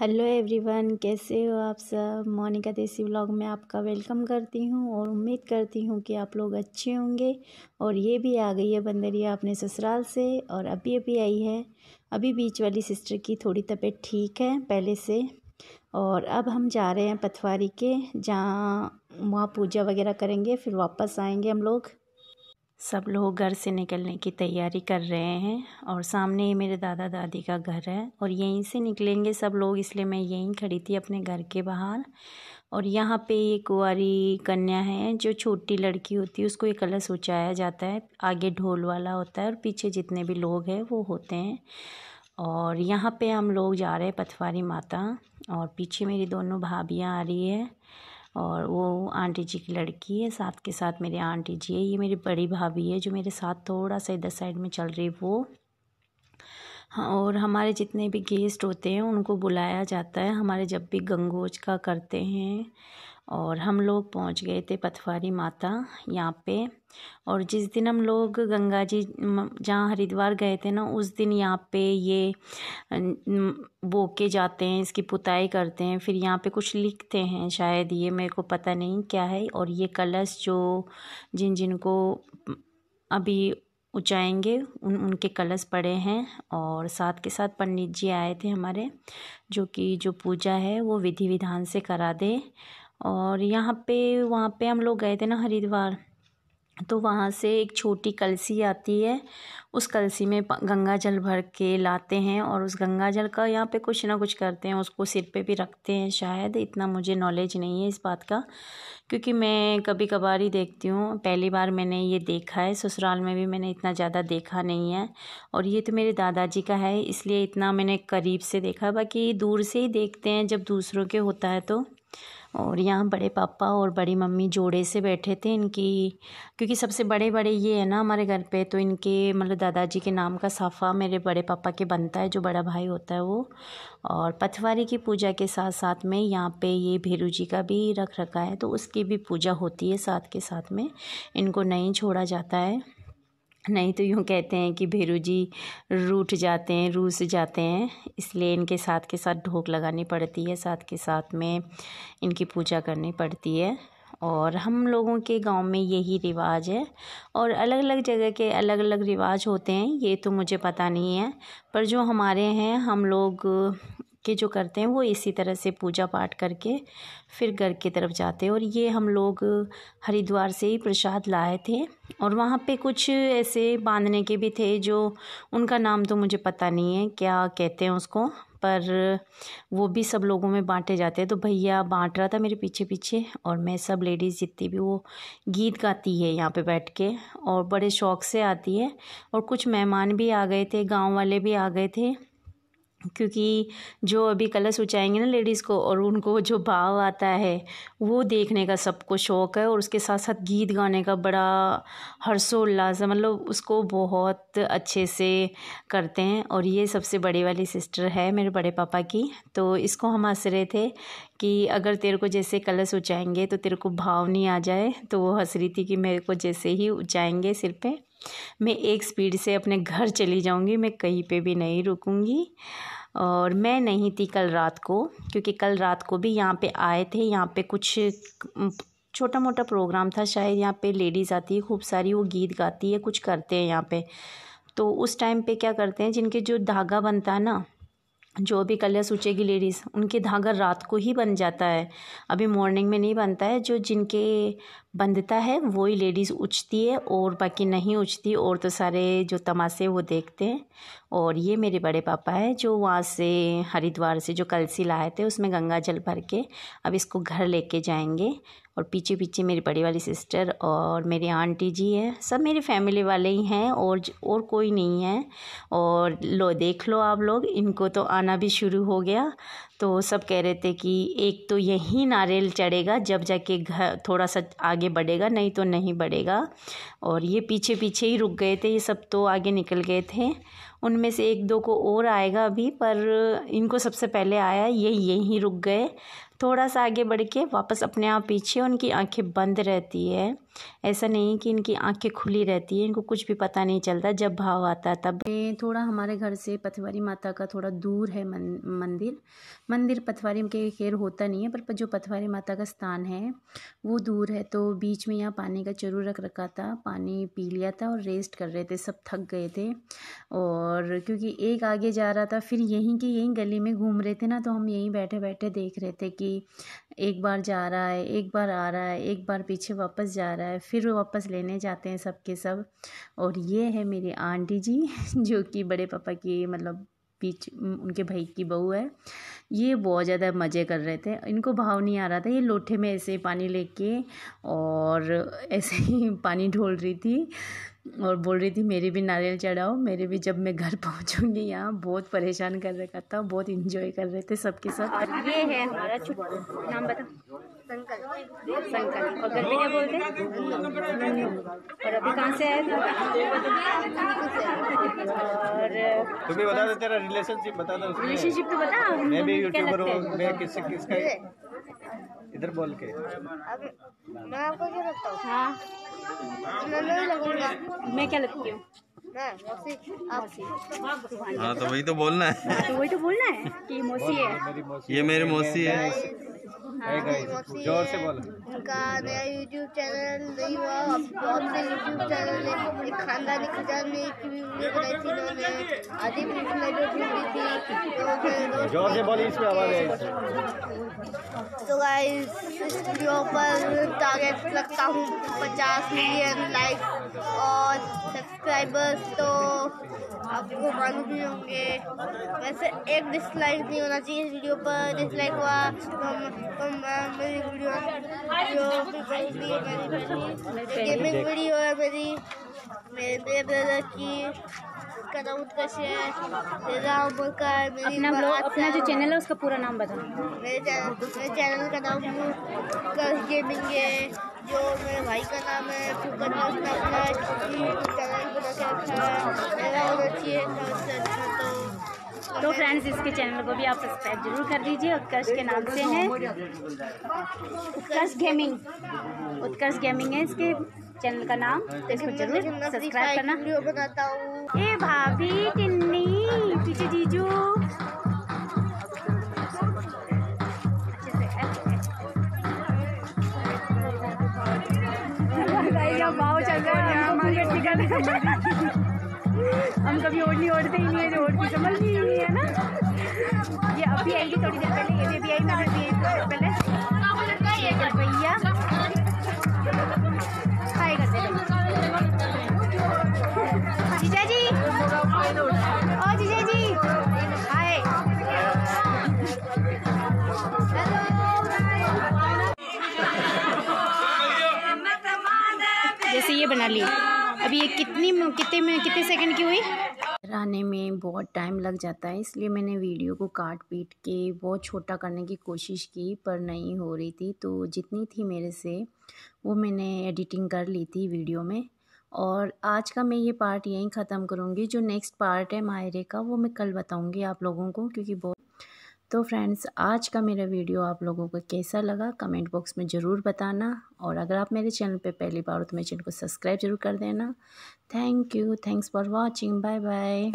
hello everyone कैसे हो आप सब मोनिका देसी व्लॉग में आपका वेलकम करती हूँ और उम्मीद करती हूँ कि आप लोग अच्छे होंगे और ये भी आ गई है बंदरिया अपने ससुराल से और अभी अभी आई है अभी बीच वाली सिस्टर की थोड़ी तबीयत ठीक है पहले से और अब हम जा रहे हैं पथवारी के जहाँ वहाँ पूजा वगैरह करेंगे फिर वापस आएंगे हम लोग सब लोग घर से निकलने की तैयारी कर रहे हैं और सामने ही मेरे दादा दादी का घर है और यहीं से निकलेंगे सब लोग इसलिए मैं यहीं खड़ी थी अपने घर के बाहर और यहाँ पे ये कुंवारी कन्या है जो छोटी लड़की होती है उसको ये कलश उचाया जाता है आगे ढोल वाला होता है और पीछे जितने भी लोग हैं वो होते हैं और यहाँ पे हम लोग जा रहे हैं पथवारी माता और पीछे मेरी दोनों भाभियाँ आ रही है और वो आंटी जी की लड़की है साथ के साथ मेरे आंटी जी है ये मेरी बड़ी भाभी है जो मेरे साथ थोड़ा सा इधर साइड में चल रही है वो हाँ, और हमारे जितने भी गेस्ट होते हैं उनको बुलाया जाता है हमारे जब भी गंगोज का करते हैं और हम लोग पहुँच गए थे पथवारी माता यहाँ पे और जिस दिन हम लोग गंगा जी जहाँ हरिद्वार गए थे ना उस दिन यहाँ पे ये बो के जाते हैं इसकी पुताई करते हैं फिर यहाँ पे कुछ लिखते हैं शायद ये मेरे को पता नहीं क्या है और ये कलश जो जिन जिनको अभी उचाएंगे उन उनके कलश पड़े हैं और साथ के साथ पंडित जी आए थे हमारे जो कि जो पूजा है वो विधि विधान से करा दे और यहाँ पे वहाँ पे हम लोग गए थे ना हरिद्वार तो वहाँ से एक छोटी कलसी आती है उस कलसी में गंगा जल भर के लाते हैं और उस गंगा जल का यहाँ पे कुछ ना कुछ करते हैं उसको सिर पे भी रखते हैं शायद इतना मुझे नॉलेज नहीं है इस बात का क्योंकि मैं कभी कभार ही देखती हूँ पहली बार मैंने ये देखा है ससुराल में भी मैंने इतना ज़्यादा देखा नहीं है और ये तो मेरे दादाजी का है इसलिए इतना मैंने करीब से देखा बाकी दूर से ही देखते हैं जब दूसरों के होता है तो और यहाँ बड़े पापा और बड़ी मम्मी जोड़े से बैठे थे इनकी क्योंकि सबसे बड़े बड़े ये है ना हमारे घर पे तो इनके मतलब दादाजी के नाम का साफ़ा मेरे बड़े पापा के बनता है जो बड़ा भाई होता है वो और पथवारी की पूजा के साथ साथ में यहाँ पे ये भीरू जी का भी रख रखा है तो उसकी भी पूजा होती है साथ के साथ में इनको नहीं छोड़ा जाता है नहीं तो यूँ कहते हैं कि भेरू जी रूठ जाते हैं रूस जाते हैं इसलिए इनके साथ के साथ ढोक लगानी पड़ती है साथ के साथ में इनकी पूजा करनी पड़ती है और हम लोगों के गांव में यही रिवाज है और अलग अलग जगह के अलग अलग रिवाज होते हैं ये तो मुझे पता नहीं है पर जो हमारे हैं हम लोग के जो करते हैं वो इसी तरह से पूजा पाठ करके फिर घर की तरफ जाते हैं और ये हम लोग हरिद्वार से ही प्रसाद लाए थे और वहाँ पे कुछ ऐसे बांधने के भी थे जो उनका नाम तो मुझे पता नहीं है क्या कहते हैं उसको पर वो भी सब लोगों में बांटे जाते हैं तो भैया बांट रहा था मेरे पीछे पीछे और मैं सब लेडीज़ जितनी भी वो गीत गाती है यहाँ पे बैठ के और बड़े शौक़ से आती है और कुछ मेहमान भी आ गए थे गांव वाले भी आ गए थे क्योंकि जो अभी कलश उचाएंगे ना लेडीज़ को और उनको जो भाव आता है वो देखने का सबको शौक़ है और उसके साथ साथ गीत गाने का बड़ा हर्षोल्लास है मतलब उसको बहुत अच्छे से करते हैं और ये सबसे बड़ी वाली सिस्टर है मेरे बड़े पापा की तो इसको हम हंस रहे थे कि अगर तेरे को जैसे कलश उचाएंगे तो तेरे को भाव नहीं आ जाए तो वो हंस रही थी कि मेरे को जैसे ही उचाएंगे सिर पर मैं एक स्पीड से अपने घर चली जाऊंगी मैं कहीं पे भी नहीं रुकूंगी और मैं नहीं थी कल रात को क्योंकि कल रात को भी यहाँ पे आए थे यहाँ पे कुछ छोटा मोटा प्रोग्राम था शायद यहाँ पे लेडीज़ आती है खूब सारी वो गीत गाती है कुछ करते हैं यहाँ पे तो उस टाइम पे क्या करते हैं जिनके जो धागा बनता है ना जो भी कलर सोचेगी लेडीज़ उनके धागा रात को ही बन जाता है अभी मॉर्निंग में नहीं बनता है जो जिनके बंधता है वो ही लेडीज़ उछती है और बाकी नहीं उछती और तो सारे जो तमाशे वो देखते हैं और ये मेरे बड़े पापा है जो वहाँ से हरिद्वार से जो कलसी लाए थे उसमें गंगा जल भर के अब इसको घर लेके जाएंगे और पीछे पीछे मेरी बड़ी वाली सिस्टर और मेरी आंटी जी है सब मेरी फैमिली वाले ही हैं और और कोई नहीं है और लो देख लो आप लोग इनको तो आना भी शुरू हो गया तो सब कह रहे थे कि एक तो यही नारियल चढ़ेगा जब जाके घर थोड़ा सा आगे बढ़ेगा नहीं तो नहीं बढ़ेगा और ये पीछे पीछे ही रुक गए थे ये सब तो आगे निकल गए थे उनमें से एक दो को और आएगा अभी पर इनको सबसे पहले आया ये यहीं रुक गए थोड़ा सा आगे बढ़ के वापस अपने आप पीछे उनकी आंखें बंद रहती है ऐसा नहीं कि इनकी आंखें खुली रहती है इनको कुछ भी पता नहीं चलता जब भाव आता तब थोड़ा हमारे घर से पथवारी माता का थोड़ा दूर है मन, मंदिर मंदिर पथवारी के खैर होता नहीं है पर जो पथवारी माता का स्थान है वो दूर है तो बीच में यहाँ पानी का चरू रख रखा था पानी पी लिया था और रेस्ट कर रहे थे सब थक गए थे और क्योंकि एक आगे जा रहा था फिर यहीं के यहीं गली में घूम रहे थे ना तो हम यहीं बैठे बैठे देख रहे थे कि कि एक बार जा रहा है एक बार आ रहा है एक बार पीछे वापस जा रहा है फिर वापस लेने जाते हैं सब के सब और ये है मेरी आंटी जी जो कि बड़े पापा की मतलब बीच उनके भाई की बहू है ये बहुत ज़्यादा मज़े कर रहे थे इनको भाव नहीं आ रहा था ये लोटे में ऐसे पानी लेके और ऐसे ही पानी ढोल रही थी और बोल रही थी मेरे भी नारियल चढ़ाओ मेरे भी जब मैं घर पहुंचूंगी यहाँ बहुत परेशान कर रखा था बहुत इंजॉय कर रहे थे सबके साथ और ये है हमारा छुपा नाम बताओ संकल संकल्प और घर में क्या बोलते हैं और अभी कहाँ से आए बता दो तेरा रिलेशनशिप बता दो रिलेशनशिप तो बता मैं भी यूट्यूबर मैं किस किसका इधर बोल के मैं आपको क्या बताऊँ हाँ मैं क्या लगती हूँ हाँ तो वही तो बोलना है हाँ, तो वही तो बोलना है कि मौसी है ये मेरी मौसी है जोर से बोलो उनका नया यूट्यूब चैनल नहीं हुआ बहुत से यूट्यूब चैनल ने एक खानदानी खजान में एक वीडियो बनाई थी उन्होंने आधी वीडियो थी जोर से बोली इसमें आवाज है गाइस इस वीडियो पर टारगेट रखता हूँ पचास मिलियन लाइक और सब्सक्राइबर्स तो आपको मालूम ही होंगे वैसे एक डिसलाइक नहीं होना चाहिए इस वीडियो पर डिसलाइक हुआ तो, तो मेरी वीडियो गेमिंग वीडियो है मेरी मेरे ब्रदर की अपना अपना जो चैनल है उसका पूरा नाम बताओ मेरे चैनल का नाम कर्स गेमिंग है जो मेरे भाई का नाम है फुकन है उसका अपना यूट्यूब चैनल बहुत अच्छा है मेरा और अच्छी है तो अच्छा तो फ्रेंड्स तो इसके चैनल को भी आप सब्सक्राइब जरूर कर दीजिए उत्कर्ष के नाम से है उत्कर्ष गेमिंग उत्कर्ष गेमिंग है इसके चैनल का नाम तो इसको जरूर सब्सक्राइब करना बताता ए भाभी टिन्नी पीछे जीजू हम कभी ओढ़नी ओढ़ते ही नहीं है जो ओढ़ती समझ नहीं है ना ये अभी आएगी थोड़ी देर पहले ये भी आई ना अभी पहले भैया हाँ, नो कितने में कितने सेकंड की हुई आने में बहुत टाइम लग जाता है इसलिए मैंने वीडियो को काट पीट के बहुत छोटा करने की कोशिश की पर नहीं हो रही थी तो जितनी थी मेरे से वो मैंने एडिटिंग कर ली थी वीडियो में और आज का मैं ये पार्ट यहीं ख़त्म करूँगी जो नेक्स्ट पार्ट है मायरे का वो मैं कल बताऊँगी आप लोगों को क्योंकि बहुत तो फ्रेंड्स आज का मेरा वीडियो आप लोगों को कैसा लगा कमेंट बॉक्स में ज़रूर बताना और अगर आप मेरे चैनल पे पहली बार हो तो मेरे चैनल को सब्सक्राइब जरूर कर देना thank you thanks for watching bye bye